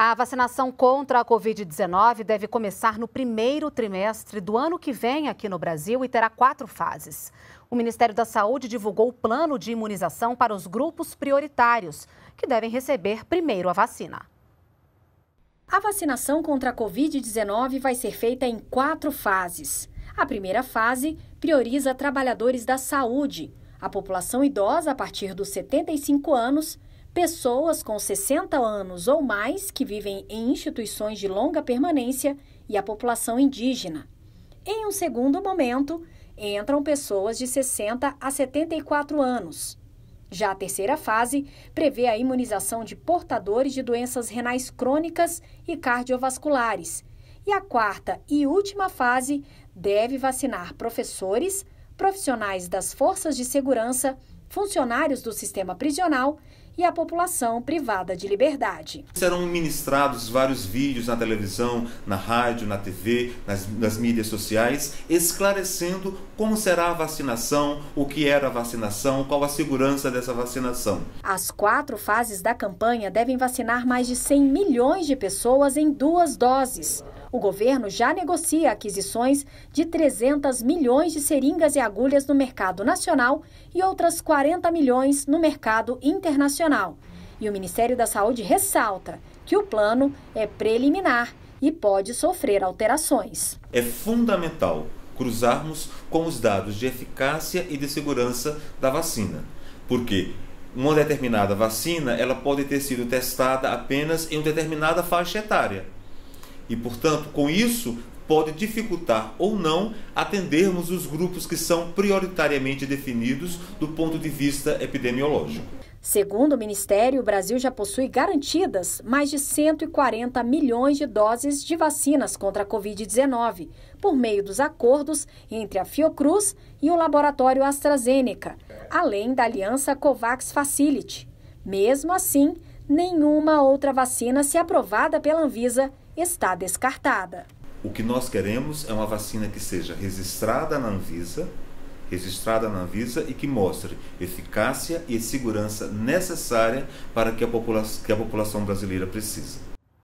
A vacinação contra a Covid-19 deve começar no primeiro trimestre do ano que vem aqui no Brasil e terá quatro fases. O Ministério da Saúde divulgou o plano de imunização para os grupos prioritários, que devem receber primeiro a vacina. A vacinação contra a Covid-19 vai ser feita em quatro fases. A primeira fase prioriza trabalhadores da saúde, a população idosa a partir dos 75 anos pessoas com 60 anos ou mais que vivem em instituições de longa permanência e a população indígena. Em um segundo momento, entram pessoas de 60 a 74 anos. Já a terceira fase prevê a imunização de portadores de doenças renais crônicas e cardiovasculares. E a quarta e última fase deve vacinar professores, profissionais das forças de segurança funcionários do sistema prisional e a população privada de liberdade. Serão ministrados vários vídeos na televisão, na rádio, na TV, nas, nas, mídias sociais, esclarecendo como será a vacinação, o que era a vacinação, qual a segurança dessa vacinação. As quatro fases da campanha devem vacinar mais de 100 milhões de pessoas em duas doses. O governo já negocia aquisições de 300 milhões de seringas e agulhas no mercado nacional e outras 40 milhões no mercado internacional. E o Ministério da Saúde ressalta que o plano é preliminar e pode sofrer alterações. É fundamental cruzarmos com os dados de eficácia e de segurança da vacina, porque uma determinada vacina ela pode ter sido testada apenas em uma determinada faixa etária. E, portanto, com isso, pode dificultar ou não atendermos os grupos que são prioritariamente definidos do ponto de vista epidemiológico. Segundo o Ministério, o Brasil já possui garantidas mais de 140 milhões de doses de vacinas contra a Covid-19, por meio dos acordos entre a Fiocruz e o laboratório AstraZeneca, além da aliança COVAX Facility. Mesmo assim, nenhuma outra vacina se é aprovada pela Anvisa está descartada. O que nós queremos é uma vacina que seja registrada na Anvisa, registrada na Anvisa e que mostre eficácia e segurança necessária para que a população, que a população brasileira precisa.